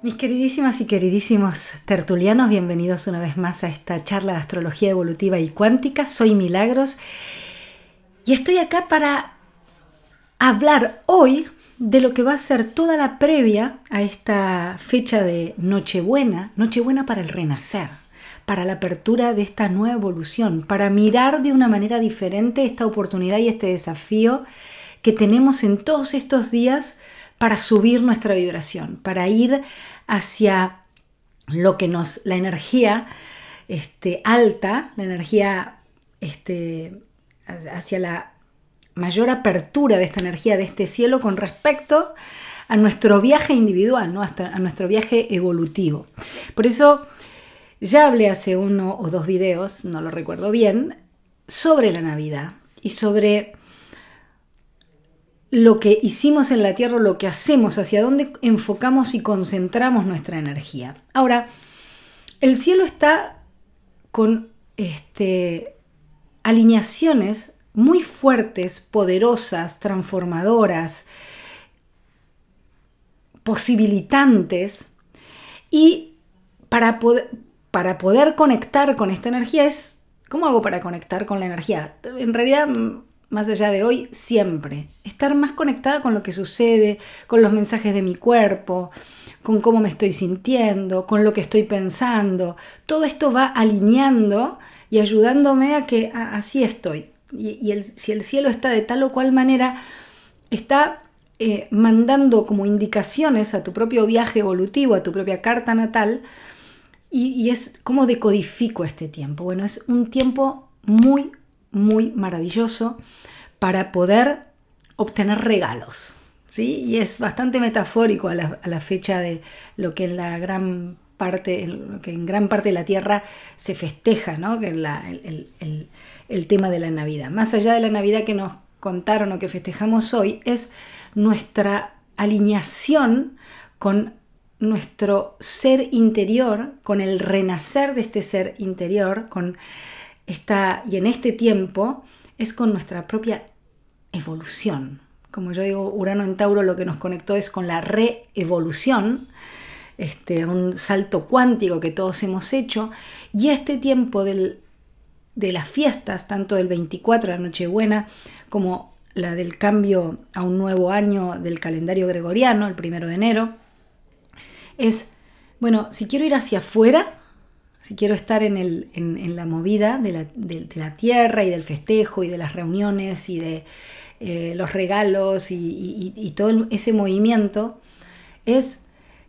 Mis queridísimas y queridísimos tertulianos, bienvenidos una vez más a esta charla de astrología evolutiva y cuántica. Soy Milagros y estoy acá para hablar hoy de lo que va a ser toda la previa a esta fecha de Nochebuena, Nochebuena para el renacer, para la apertura de esta nueva evolución, para mirar de una manera diferente esta oportunidad y este desafío que tenemos en todos estos días para subir nuestra vibración, para ir hacia lo que nos, la energía este, alta, la energía este, hacia la mayor apertura de esta energía, de este cielo con respecto a nuestro viaje individual, ¿no? a nuestro viaje evolutivo. Por eso ya hablé hace uno o dos videos, no lo recuerdo bien, sobre la Navidad y sobre lo que hicimos en la Tierra, lo que hacemos, hacia dónde enfocamos y concentramos nuestra energía. Ahora, el cielo está con este, alineaciones muy fuertes, poderosas, transformadoras, posibilitantes, y para, para poder conectar con esta energía es, ¿cómo hago para conectar con la energía? En realidad más allá de hoy, siempre. Estar más conectada con lo que sucede, con los mensajes de mi cuerpo, con cómo me estoy sintiendo, con lo que estoy pensando. Todo esto va alineando y ayudándome a que así estoy. Y, si el cielo está de tal o cual manera, está eh, mandando como indicaciones a tu propio viaje evolutivo, a tu propia carta natal. Y, y es cómo decodifico este tiempo. Bueno, es un tiempo muy, muy maravilloso para poder obtener regalos. ¿sí? Y es bastante metafórico a la, fecha de lo que en la gran parte, que en gran parte de la Tierra se festeja, ¿no? Que el, el tema de la Navidad. Más allá de la Navidad que nos contaron o que festejamos hoy, es nuestra alineación con nuestro ser interior, con el renacer de este ser interior, con Está y en este tiempo es con nuestra propia evolución. Como yo digo, Urano en Tauro lo que nos conectó es con la reevolución, este, un salto cuántico que todos hemos hecho, y este tiempo del, de las fiestas, tanto del 24, la Nochebuena, como la del cambio a un nuevo año del calendario gregoriano, el primero de enero, es, bueno, si quiero ir hacia afuera, si quiero estar en, la movida de la, tierra y del festejo y de las reuniones y de eh, los regalos y, todo ese movimiento, es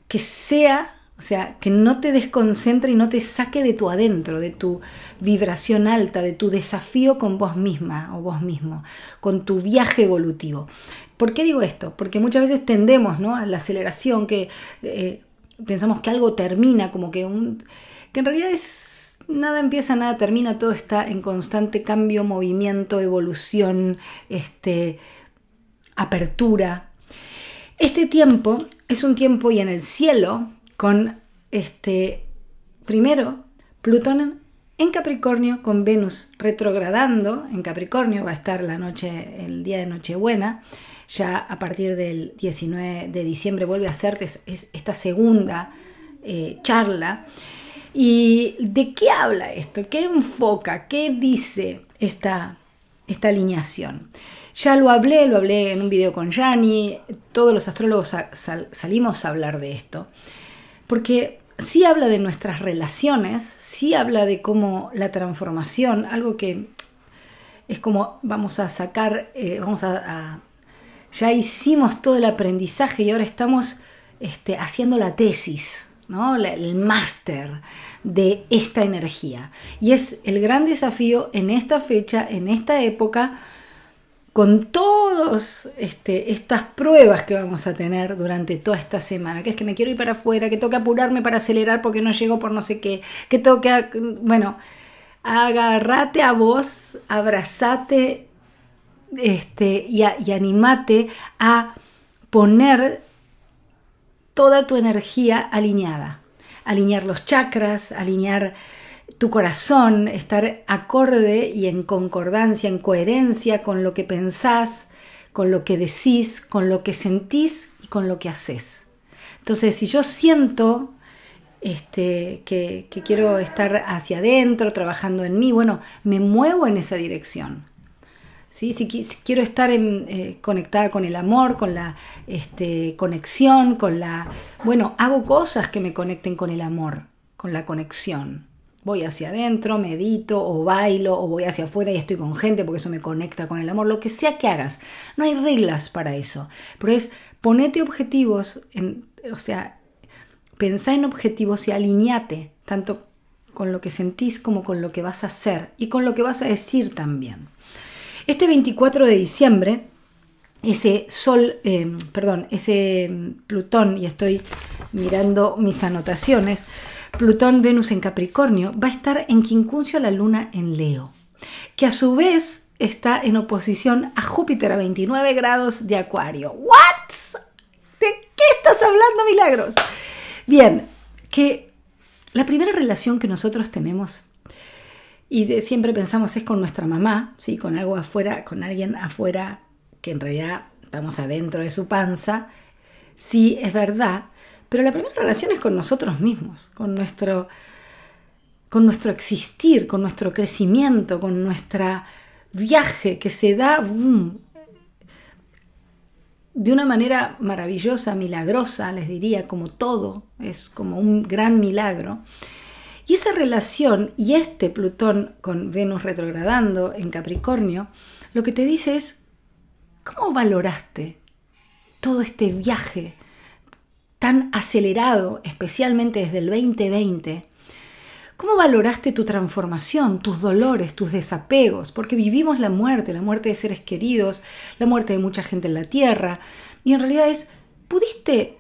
que sea o sea, que no te desconcentre y no te saque de tu adentro, de tu vibración alta, de tu desafío con vos misma o vos mismo, con tu viaje evolutivo. ¿Por qué digo esto? Porque muchas veces tendemos a la aceleración, que eh, pensamos que algo termina, como que un, que en realidad es nada empieza, nada termina, todo está en constante cambio, movimiento, evolución, este, apertura. Este tiempo es un tiempo y en el cielo con este primero Plutón en Capricornio con Venus retrogradando en Capricornio va a estar la noche el día de Nochebuena ya a partir del 19 de diciembre vuelve a ser esta segunda eh, charla ¿Y de qué habla esto? ¿Qué enfoca? ¿Qué dice esta, alineación? Ya lo hablé, lo hablé en un video con Yanni, todos los astrólogos salimos a hablar de esto, porque sí habla de nuestras relaciones, sí habla de cómo la transformación, algo que es como vamos a sacar, eh, vamos a, ya hicimos todo el aprendizaje y ahora estamos este, haciendo la tesis, ¿no? el máster de esta energía. Y es el gran desafío en esta fecha, en esta época, con todas este, estas pruebas que vamos a tener durante toda esta semana, que es que me quiero ir para afuera, que tengo que apurarme para acelerar porque no llego por no sé qué, que tengo que... Bueno, agarrate a vos, abrazate este, y, y animate a poner toda tu energía alineada. Alinear los chakras, alinear tu corazón, estar acorde y en concordancia, en coherencia con lo que pensás, con lo que decís, con lo que sentís y con lo que haces. Entonces, si yo siento este, que, que quiero estar hacia adentro, trabajando en mí, bueno, me muevo en esa dirección. Si, quiero estar eh, conectada con el amor, con la este, conexión, con la... Bueno, hago cosas que me conecten con el amor, con la conexión. Voy hacia adentro, medito o bailo o voy hacia afuera y estoy con gente porque eso me conecta con el amor, lo que sea que hagas. No hay reglas para eso, pero es ponete objetivos, en, o sea, pensá en objetivos y alineate tanto con lo que sentís como con lo que vas a hacer y con lo que vas a decir también. Este 24 de diciembre, ese sol, eh, perdón, ese Plutón, y estoy mirando mis anotaciones, Plutón, Venus en Capricornio, va a estar en quincuncio la luna en Leo, que a su vez está en oposición a Júpiter a 29 grados de Acuario. ¿What? ¿De qué estás hablando, milagros? Bien, que la primera relación que nosotros tenemos y siempre pensamos es con nuestra mamá, ¿sí? con algo afuera, con alguien afuera que en realidad estamos adentro de su panza. Sí, es verdad, pero la primera relación es con nosotros mismos, con nuestro, con nuestro existir, con nuestro crecimiento, con nuestro viaje que se da de una manera maravillosa, milagrosa, les diría, como todo, es como un gran milagro. Y esa relación y este Plutón con Venus retrogradando en Capricornio, lo que te dice es, ¿cómo valoraste todo este viaje tan acelerado, especialmente desde el 2020? ¿Cómo valoraste tu transformación, tus dolores, tus desapegos? Porque vivimos la muerte, la muerte de seres queridos, la muerte de mucha gente en la Tierra. Y en realidad es, ¿pudiste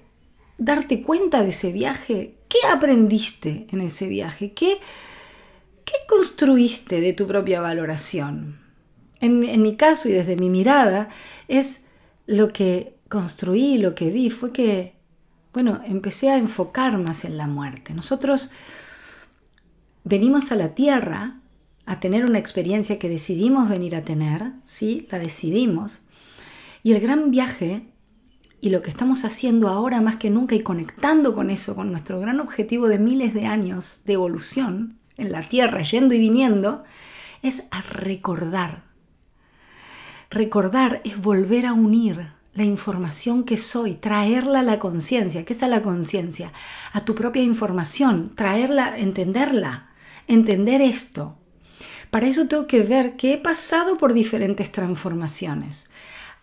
darte cuenta de ese viaje ¿Qué aprendiste en ese viaje? ¿Qué, qué construiste de tu propia valoración? En, mi caso y desde mi mirada, es lo que construí, lo que vi, fue que, bueno, empecé a enfocar más en la muerte. Nosotros venimos a la Tierra a tener una experiencia que decidimos venir a tener, ¿sí? La decidimos. Y el gran viaje y lo que estamos haciendo ahora más que nunca y conectando con eso, con nuestro gran objetivo de miles de años de evolución en la Tierra, yendo y viniendo, es a recordar. Recordar es volver a unir la información que soy, traerla a la conciencia. ¿Qué es la conciencia? A tu propia información, traerla, entenderla, entender esto. Para eso tengo que ver que he pasado por diferentes transformaciones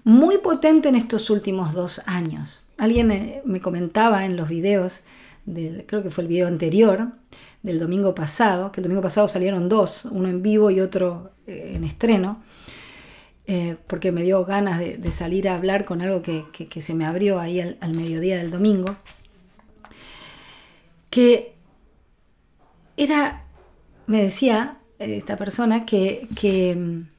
muy potente en estos últimos dos años. Alguien eh, me comentaba en los videos, creo que fue el video anterior, del domingo pasado, que el domingo pasado salieron dos, uno en vivo y otro eh, en estreno, eh, porque me dio ganas de, salir a hablar con algo que, se me abrió ahí al, mediodía del domingo, que era, me decía esta persona, que mm,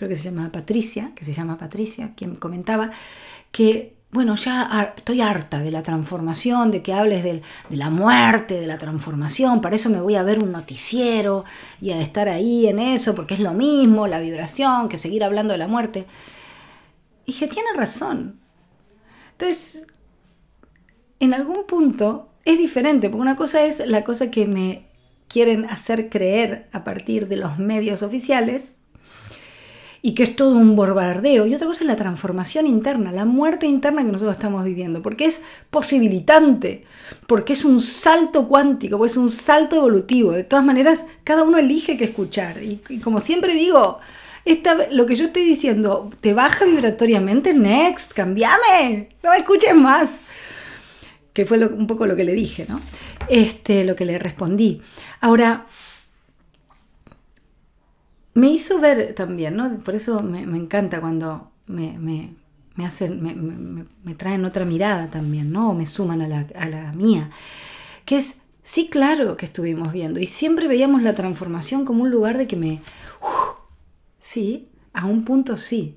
creo que se llama Patricia, que se llama Patricia, quien comentaba que, bueno, ya estoy harta de la transformación, de que hables de la muerte, de la transformación, para eso me voy a ver un noticiero y a estar ahí en eso, porque es lo mismo, la vibración, que seguir hablando de la muerte. Y dije, tiene razón. Entonces, en algún punto es diferente, porque una cosa es la cosa que me quieren hacer creer a partir de los medios oficiales y que es todo un bombardeo. Y otra cosa es la transformación interna, la muerte interna que nosotros estamos viviendo, porque es posibilitante, porque es un salto cuántico, porque es un salto evolutivo. De todas maneras, cada uno elige qué escuchar. Y, como siempre digo, esta, lo que yo estoy diciendo, te baja vibratoriamente, next, cambiame, no me escuches más. Que fue un poco lo que le dije, ¿no? Este, lo que le respondí. Ahora, me hizo ver también, ¿no? Por eso me, encanta cuando me, hacen, me, traen otra mirada también, ¿no? O me suman a la, mía. Que es, sí, claro que estuvimos viendo. Y siempre veíamos la transformación como un lugar de que me. ¡uh! sí, a un punto sí.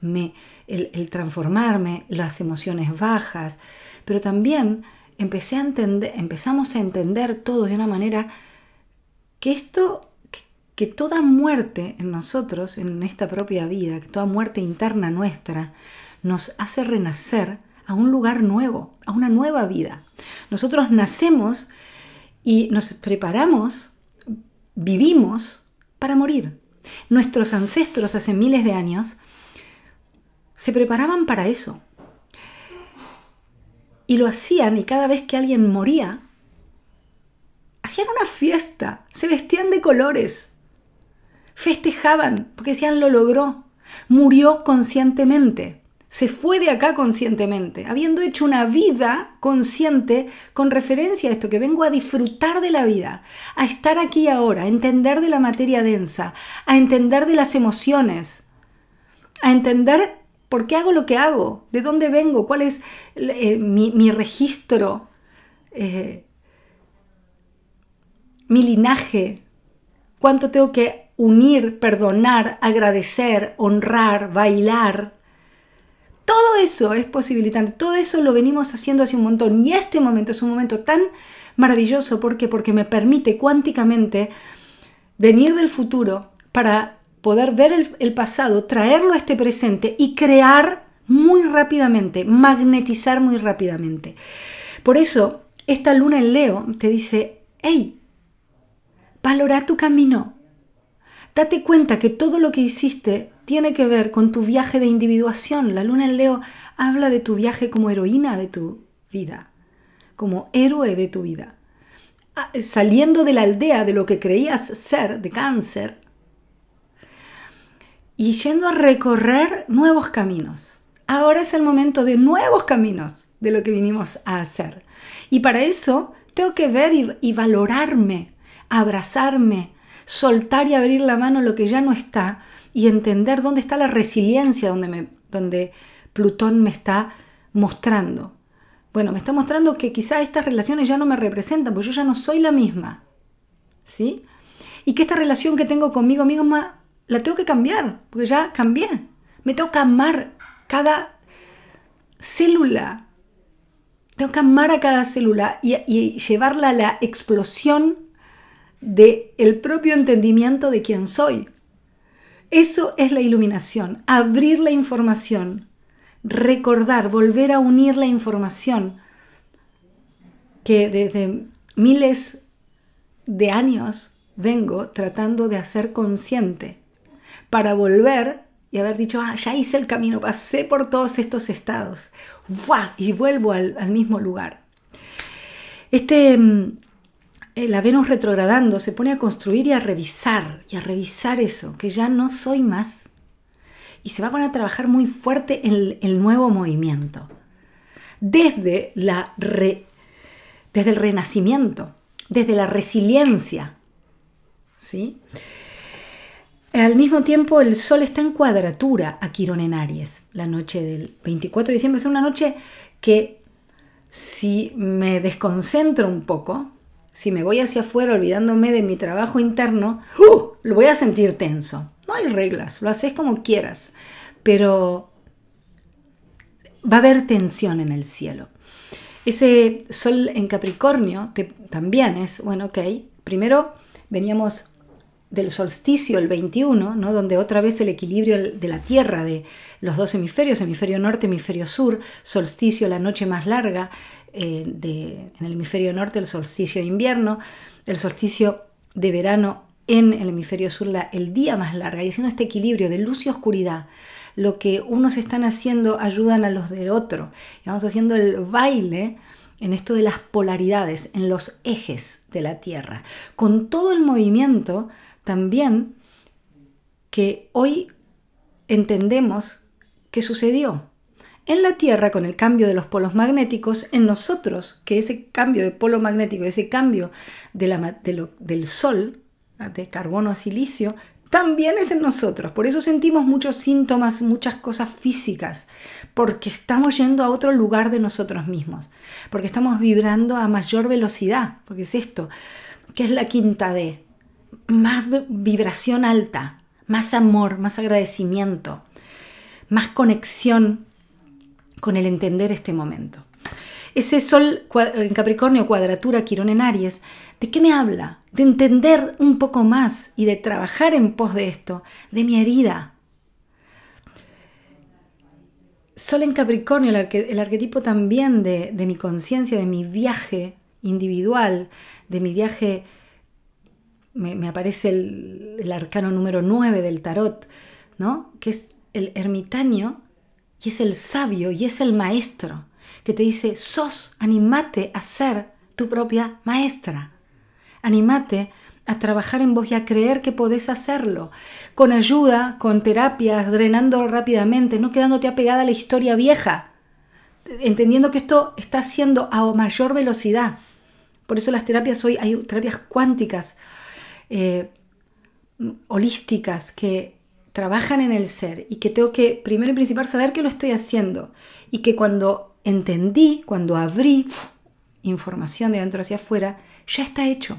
Me, el, el transformarme, las emociones bajas. Pero también empecé a entender, empezamos a entender todo de una manera que esto que toda muerte en nosotros, en esta propia vida, que toda muerte interna nuestra, nos hace renacer a un lugar nuevo, a una nueva vida. Nosotros nacemos y nos preparamos, vivimos para morir. Nuestros ancestros hace miles de años se preparaban para eso. Y lo hacían y cada vez que alguien moría, hacían una fiesta, se vestían de colores, festejaban, porque decían lo logró, murió conscientemente, se fue de acá conscientemente, habiendo hecho una vida consciente con referencia a esto, que vengo a disfrutar de la vida, a estar aquí ahora, a entender de la materia densa, a entender de las emociones, a entender por qué hago lo que hago, de dónde vengo, cuál es eh, mi, registro, eh, mi linaje, cuánto tengo que unir, perdonar, agradecer, honrar, bailar. Todo eso es posibilitante, todo eso lo venimos haciendo hace un montón y este momento es un momento tan maravilloso porque porque me permite cuánticamente venir del futuro para poder ver el, el pasado, traerlo a este presente y crear muy rápidamente, magnetizar muy rápidamente. Por eso, esta luna en Leo te dice, hey, valora tu camino, Date cuenta que todo lo que hiciste tiene que ver con tu viaje de individuación. La luna en Leo habla de tu viaje como heroína de tu vida, como héroe de tu vida. Ah, saliendo de la aldea de lo que creías ser de cáncer y yendo a recorrer nuevos caminos. Ahora es el momento de nuevos caminos de lo que vinimos a hacer. Y para eso tengo que ver y, valorarme, abrazarme, soltar y abrir la mano lo que ya no está y entender dónde está la resiliencia donde, me, Plutón me está mostrando. Bueno, me está mostrando que quizá estas relaciones ya no me representan, porque yo ya no soy la misma. ¿Sí? Y que esta relación que tengo conmigo misma la tengo que cambiar, porque ya cambié. Me tengo que amar cada célula. Tengo que amar a cada célula y llevarla a la explosión de el propio entendimiento de quién soy. Eso es la iluminación, abrir la información, recordar, volver a unir la información que desde miles de años vengo tratando de hacer consciente para volver y haber dicho, ah, ya hice el camino, pasé por todos estos estados, y vuelvo al, al mismo lugar. Este mm, eh, la Venus retrogradando se pone a construir y a revisar, y a revisar eso, que ya no soy más. Y se va a poner a trabajar muy fuerte en el, nuevo movimiento. Desde, la desde el renacimiento, desde la resiliencia. ¿Sí? Al mismo tiempo, el Sol está en cuadratura a Quirón en Aries. La noche del 24 de diciembre es una noche que, si me desconcentro un poco, si me voy hacia afuera olvidándome de mi trabajo interno, ¡uh! lo voy a sentir tenso. No hay reglas, lo haces como quieras, pero va a haber tensión en el cielo. Ese sol en Capricornio también es, bueno, ok, primero veníamos del solsticio el 21, ¿no? donde otra vez el equilibrio de la Tierra, de los dos hemisferios, hemisferio norte, hemisferio sur, solsticio, la noche más larga, eh, en el hemisferio norte, el solsticio de invierno, el solsticio de verano en el hemisferio sur, la, el día más largo. y haciendo este equilibrio de luz y oscuridad, lo que unos están haciendo ayudan a los del otro. Y vamos haciendo el baile en esto de las polaridades, en los ejes de la Tierra, con todo el movimiento también que hoy entendemos que sucedió en la Tierra, con el cambio de los polos magnéticos, en nosotros, que ese cambio de polo magnético, ese cambio del Sol, ah, de carbono a silicio, también es en nosotros. Por eso sentimos muchos síntomas, muchas cosas físicas, porque estamos yendo a otro lugar de nosotros mismos, porque estamos vibrando a mayor velocidad, porque es esto, que es la quinta D, más vibración alta, más amor, más agradecimiento, más conexión con el entender este momento. Ese sol en Capricornio, cuadratura, Quirón en Aries, ¿de qué me habla? De entender un poco más y de trabajar en pos de esto, de mi herida. Sol en Capricornio, el, arquetipo también de, mi conciencia, de mi viaje individual, de mi viaje, me, aparece el, el, arcano número 9 del tarot, ¿no? Que es el ermitaño y es el sabio y es el maestro que te dice, sos, animate a ser tu propia maestra. Animate a trabajar en vos y a creer que podés hacerlo, con ayuda, con terapias, drenando rápidamente, no quedándote apegada a la historia vieja, entendiendo que esto está haciendo a mayor velocidad. Por eso las terapias hoy hay terapias cuánticas, eh, holísticas, que trabajan en el ser y que tengo que, primero y principal, saber que lo estoy haciendo y que cuando entendí, cuando abrí información de dentro hacia afuera, ya está hecho.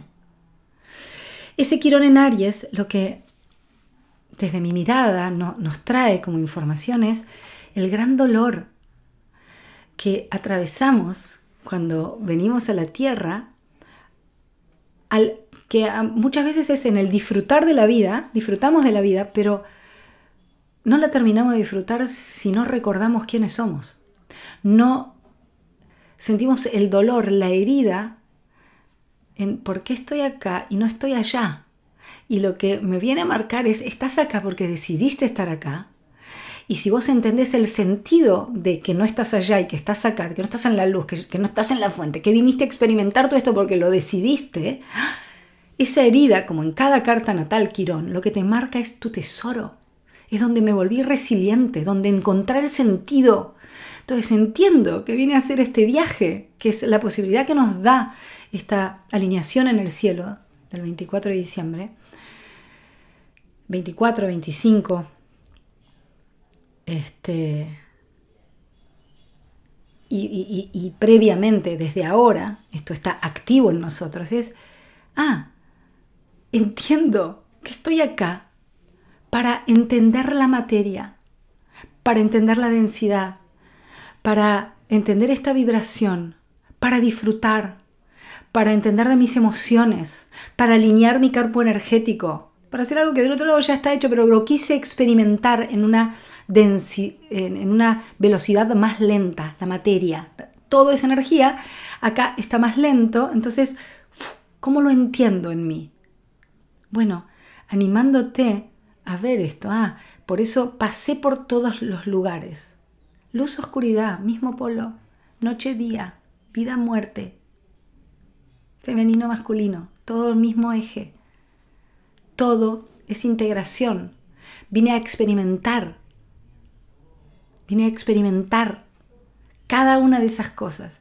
Ese Quirón en Aries, lo que desde mi mirada nos trae como información es el gran dolor que atravesamos cuando venimos a la Tierra, al, que muchas veces es en el disfrutar de la vida, disfrutamos de la vida, pero no la terminamos de disfrutar si no recordamos quiénes somos. No sentimos el dolor, la herida en por qué estoy acá y no estoy allá. Y lo que me viene a marcar es, estás acá porque decidiste estar acá. Y si vos entendés el sentido de que no estás allá y que estás acá, que no estás en la luz, que, que no estás en la fuente, que viniste a experimentar todo esto porque lo decidiste, esa herida, como en cada carta natal, Quirón, lo que te marca es tu tesoro es donde me volví resiliente, donde encontré el sentido. Entonces entiendo que viene a hacer este viaje, que es la posibilidad que nos da esta alineación en el cielo del 24 de diciembre. 24, 25. Este, y, y, previamente, desde ahora, esto está activo en nosotros, es, ah, entiendo que estoy acá para entender la materia, para entender la densidad, para entender esta vibración, para disfrutar, para entender de mis emociones, para alinear mi cuerpo energético, para hacer algo que del otro lado ya está hecho, pero lo quise experimentar en una, en una velocidad más lenta, la materia. Toda esa energía acá está más lento, entonces, ¿cómo lo entiendo en mí? Bueno, animándote a ver esto. Ah, por eso pasé por todos los lugares. Luz, oscuridad, mismo polo, noche, día, vida, muerte, femenino, masculino, todo el mismo eje. Todo es integración. Vine a experimentar. Vine a experimentar cada una de esas cosas.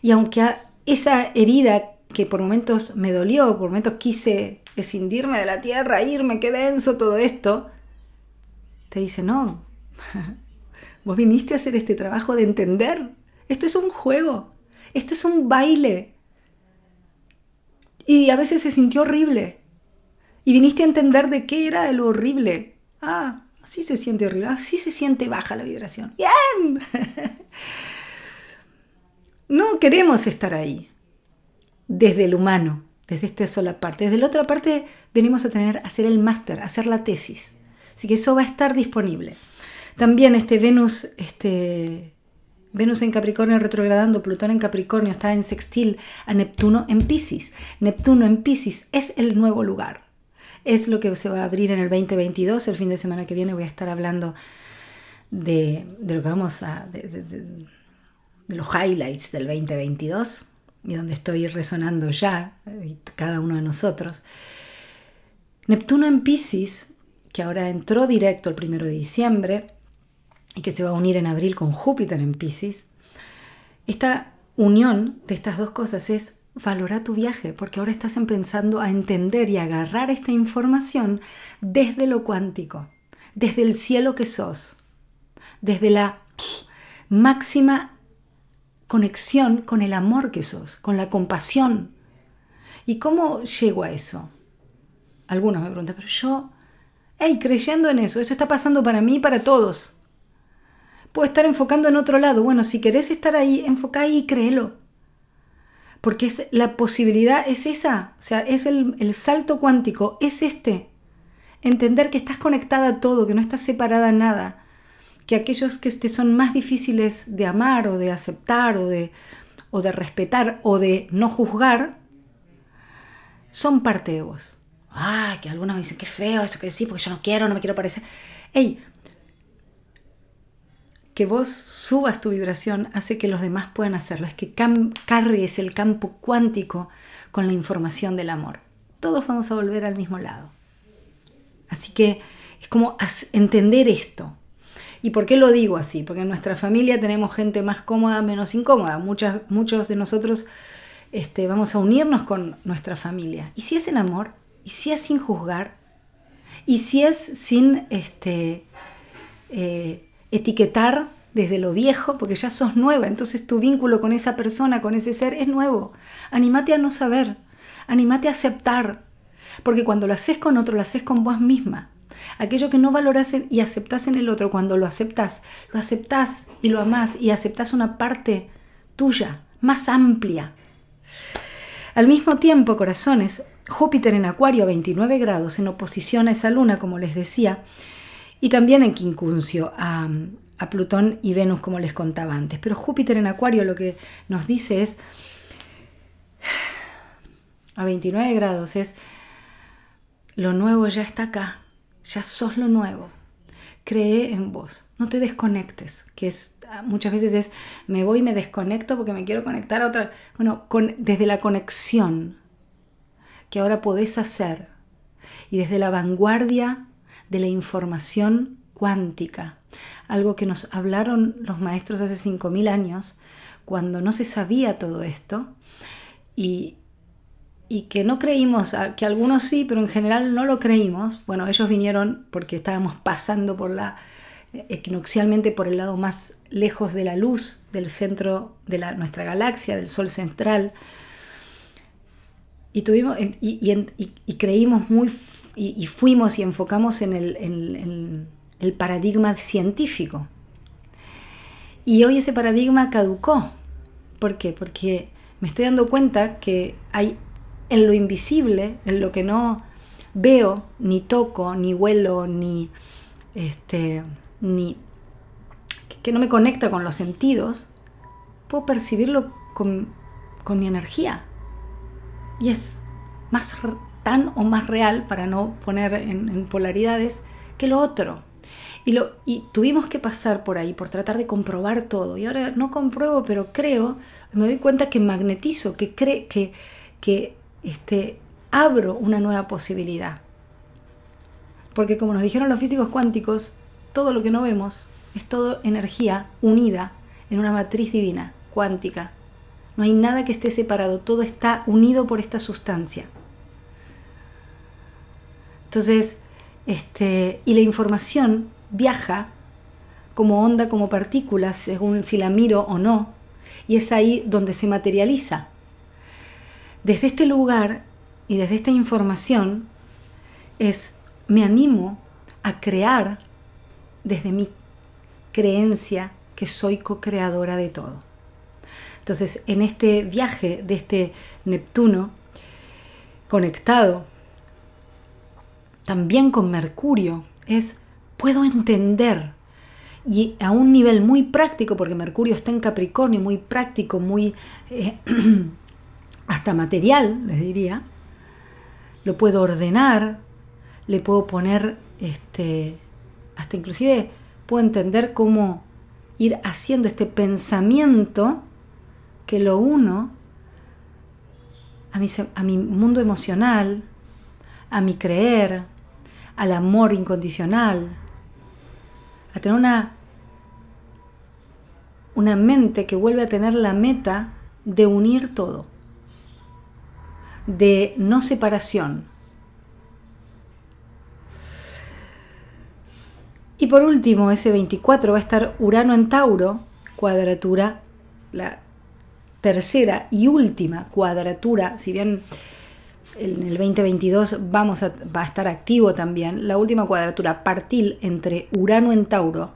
Y aunque esa herida que por momentos me dolió, por momentos quise escindirme de la tierra, irme, qué denso todo esto, te dice, no, vos viniste a hacer este trabajo de entender, esto es un juego, esto es un baile. Y a veces se sintió horrible. Y viniste a entender de qué era lo horrible. Ah, así se siente horrible, así se siente baja la vibración. ¡Bien! No queremos estar ahí, desde el humano desde esta sola parte. Desde la otra parte venimos a tener hacer el máster, hacer la tesis. Así que eso va a estar disponible. También este Venus, este Venus en Capricornio retrogradando, Plutón en Capricornio está en sextil a Neptuno en Pisces. Neptuno en Pisces es el nuevo lugar. Es lo que se va a abrir en el 2022. El fin de semana que viene voy a estar hablando de, lo vamos a... de los highlights del 2022 y donde estoy resonando ya, cada uno de nosotros. Neptuno en Pisces, que ahora entró directo el primero de diciembre y que se va a unir en abril con Júpiter en Pisces, esta unión de estas dos cosas es valorar tu viaje, porque ahora estás empezando a entender y agarrar esta información desde lo cuántico, desde el cielo que sos, desde la máxima conexión con el amor que sos, con la compasión. ¿Y cómo llego a eso? Algunos me preguntan, pero yo, hey, creyendo en eso, eso está pasando para mí y para todos. Puedo estar enfocando en otro lado. Bueno, si querés estar ahí, enfoca ahí y créelo. Porque es, la posibilidad es esa, o sea, es el, el salto cuántico, es este. Entender que estás conectada a todo, que no estás separada a nada que aquellos que te son más difíciles de amar o de aceptar o de, o de respetar o de no juzgar, son parte de vos. Ah, que algunos me dicen, qué feo eso que decís, porque yo no quiero, no me quiero parecer. Ey, que vos subas tu vibración hace que los demás puedan hacerlo, es que cargues el campo cuántico con la información del amor. Todos vamos a volver al mismo lado. Así que es como entender esto. ¿Y por qué lo digo así? Porque en nuestra familia tenemos gente más cómoda, menos incómoda. Muchas, muchos de nosotros este, vamos a unirnos con nuestra familia. ¿Y si es en amor? ¿Y si es sin juzgar? ¿Y si es sin este, eh, etiquetar desde lo viejo? Porque ya sos nueva, entonces tu vínculo con esa persona, con ese ser, es nuevo. Animate a no saber, animate a aceptar, porque cuando lo haces con otro, lo haces con vos misma. Aquello que no valoras y aceptas en el otro, cuando lo aceptas, lo aceptas y lo amás y aceptas una parte tuya, más amplia. Al mismo tiempo, corazones, Júpiter en Acuario a 29 grados, en oposición a esa luna, como les decía, y también en quincuncio a, a Plutón y Venus, como les contaba antes. Pero Júpiter en Acuario lo que nos dice es, a 29 grados, es, lo nuevo ya está acá ya sos lo nuevo. Cree en vos, no te desconectes, que es, ah, muchas veces es, me voy y me desconecto porque me quiero conectar a otra. Bueno, con, desde la conexión que ahora podés hacer y desde la vanguardia de la información cuántica, algo que nos hablaron los maestros hace 5.000 años, cuando no se sabía todo esto, y, y que no creímos, que algunos sí, pero en general no lo creímos. Bueno, ellos vinieron porque estábamos pasando por la eh, equinoxialmente por el lado más lejos de la luz del centro de nuestra galaxia, del Sol central. Y, tuvimos, y, creímos muy, y, fuimos y enfocamos en el, en el paradigma científico. Y hoy ese paradigma caducó. ¿Por qué? Porque me estoy dando cuenta que hay en lo invisible, en lo que no veo, ni toco, ni huelo, ni este, ni que no me conecta con los sentidos, puedo percibirlo con, con mi energía. Y es más tan o más real, para no poner en, polaridades, que lo otro. Y, lo, y tuvimos que pasar por ahí, por tratar de comprobar todo. Y ahora no compruebo, pero creo, me doy cuenta que magnetizo, que, cree que, que este, abro una nueva posibilidad. Porque como nos dijeron los físicos cuánticos, todo lo que no vemos es todo energía unida en una matriz divina, cuántica. No hay nada que esté separado, todo está unido por esta sustancia. Entonces, este, y la información viaja como onda, como partícula, según si la miro o no, y es ahí donde se materializa. Desde este lugar y desde esta información es, me animo a crear desde mi creencia que soy co-creadora de todo. Entonces, en este viaje de este Neptuno conectado también con Mercurio es, puedo entender y a un nivel muy práctico, porque Mercurio está en Capricornio, muy práctico, muy eh, hasta material, les diría. Lo puedo ordenar, le puedo poner, este, hasta inclusive puedo entender cómo ir haciendo este pensamiento que lo uno a mi, a mi mundo emocional, a mi creer, al amor incondicional, a tener una, una mente que vuelve a tener la meta de unir todo de no separación. Y por último, ese 24 va a estar Urano en Tauro, cuadratura, la tercera y última cuadratura, si bien en el 2022 vamos a, va a estar activo también, la última cuadratura partil entre Urano en Tauro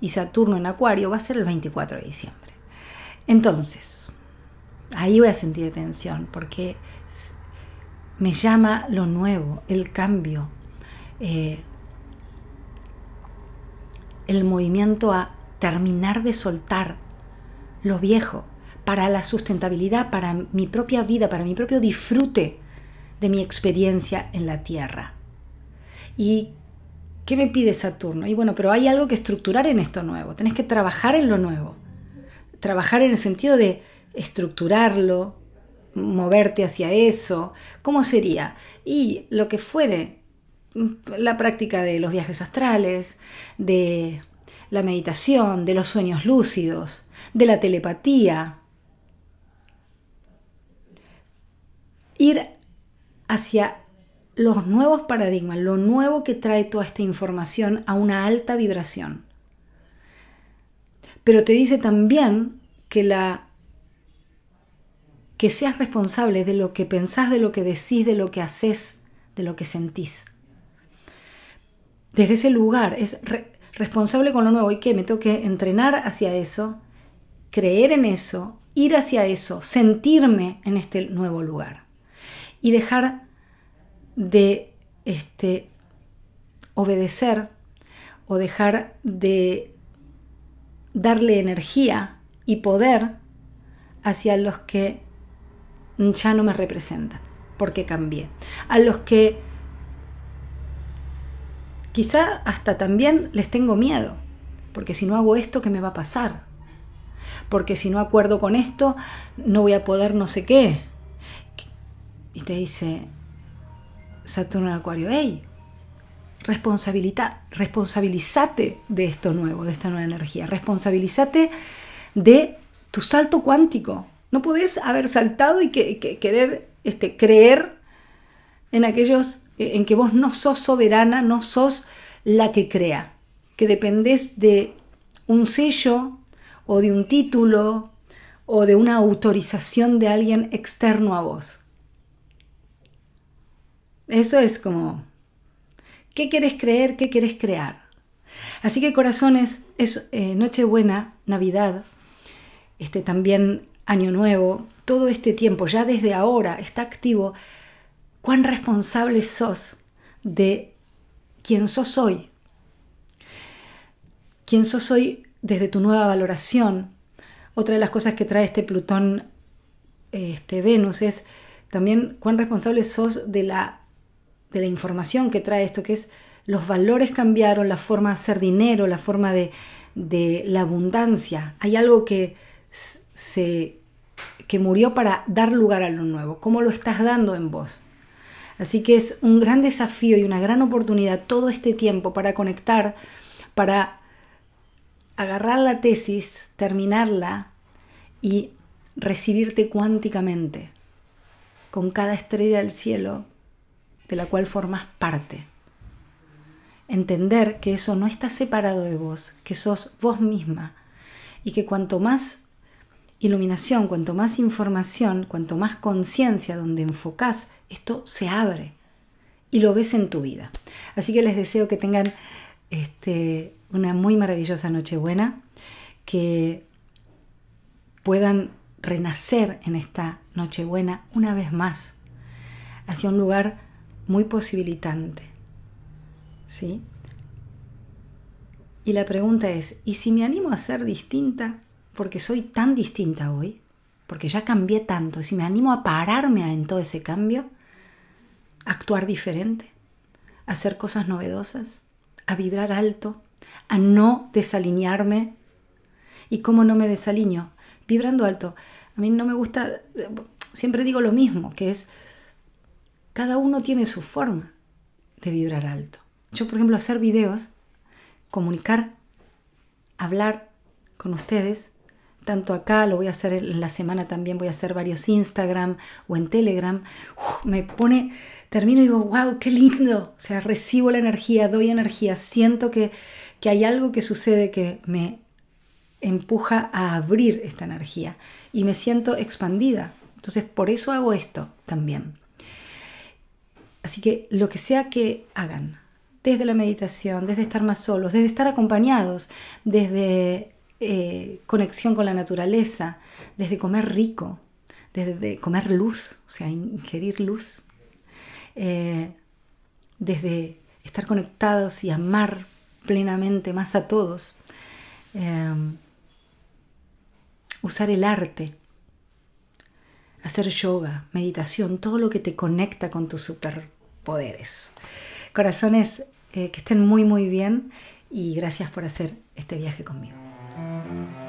y Saturno en Acuario va a ser el 24 de diciembre. Entonces, ahí voy a sentir tensión, porque me llama lo nuevo, el cambio, eh, el movimiento a terminar de soltar lo viejo para la sustentabilidad, para mi propia vida, para mi propio disfrute de mi experiencia en la Tierra. ¿Y qué me pide Saturno? Y bueno, pero hay algo que estructurar en esto nuevo, tenés que trabajar en lo nuevo, trabajar en el sentido de estructurarlo, moverte hacia eso. ¿Cómo sería? Y lo que fuere, la práctica de los viajes astrales, de la meditación, de los sueños lúcidos, de la telepatía. Ir hacia los nuevos paradigmas, lo nuevo que trae toda esta información a una alta vibración. Pero te dice también que la que seas responsable de lo que pensás, de lo que decís, de lo que haces, de lo que sentís. Desde ese lugar es responsable con lo nuevo y que me toque entrenar hacia eso, creer en eso, ir hacia eso, sentirme en este nuevo lugar y dejar de este, obedecer o dejar de darle energía y poder hacia los que ya no me representan, porque cambié. A los que quizá hasta también les tengo miedo, porque si no hago esto, ¿qué me va a pasar? Porque si no acuerdo con esto, no voy a poder no sé qué. Y te dice Saturno en Acuario, hey, responsabilidad, responsabilízate de esto nuevo, de esta nueva energía, responsabilízate de tu salto cuántico, no podés haber saltado y querer este, creer en aquellos eh, en que vos no sos soberana, no sos la que crea, que dependés de un sello o de un título o de una autorización de alguien externo a vos. Eso es como, ¿qué querés creer? ¿Qué querés crear? Así que corazones, es eh, Nochebuena, Navidad, este, también Año Nuevo, todo este tiempo, ya desde ahora, está activo, cuán responsable sos de quién sos hoy, quién sos hoy desde tu nueva valoración. Otra de las cosas que trae este Plutón, este Venus, es también cuán responsable sos de la, de la información que trae esto, que es los valores cambiaron, la forma de hacer dinero, la forma de, de la abundancia. Hay algo que que murió para dar lugar a lo nuevo, cómo lo estás dando en vos. Así que es un gran desafío y una gran oportunidad todo este tiempo para conectar, para agarrar la tesis, terminarla y recibirte cuánticamente con cada estrella del cielo de la cual formas parte. Entender que eso no está separado de vos, que sos vos misma y que cuanto más iluminación, cuanto más información, cuanto más conciencia donde enfocás, esto se abre y lo ves en tu vida. Así que les deseo que tengan este, una muy maravillosa Nochebuena, que puedan renacer en esta Nochebuena una vez más hacia un lugar muy posibilitante. ¿Sí? Y la pregunta es, ¿y si me animo a ser distinta porque soy tan distinta hoy, porque ya cambié tanto, si me animo a pararme en todo ese cambio, a actuar diferente, a hacer cosas novedosas, a vibrar alto, a no desalinearme. ¿Y cómo no me desaliño? Vibrando alto. A mí no me gusta, siempre digo lo mismo, que es, cada uno tiene su forma de vibrar alto. Yo, por ejemplo, hacer videos, comunicar, hablar con ustedes, tanto acá, lo voy a hacer en la semana también, voy a hacer varios Instagram o en Telegram, me pone, termino y digo, wow, qué lindo, o sea, recibo la energía, doy energía, siento que, que hay algo que sucede que me empuja a abrir esta energía y me siento expandida. Entonces, por eso hago esto también. Así que lo que sea que hagan, desde la meditación, desde estar más solos, desde estar acompañados, desde eh, conexión con la naturaleza, desde comer rico, desde comer luz, o sea, ingerir luz, eh, desde estar conectados y amar plenamente más a todos, eh, usar el arte, hacer yoga, meditación, todo lo que te conecta con tus superpoderes. Corazones, que estén muy muy bien y gracias por hacer este viaje conmigo. Música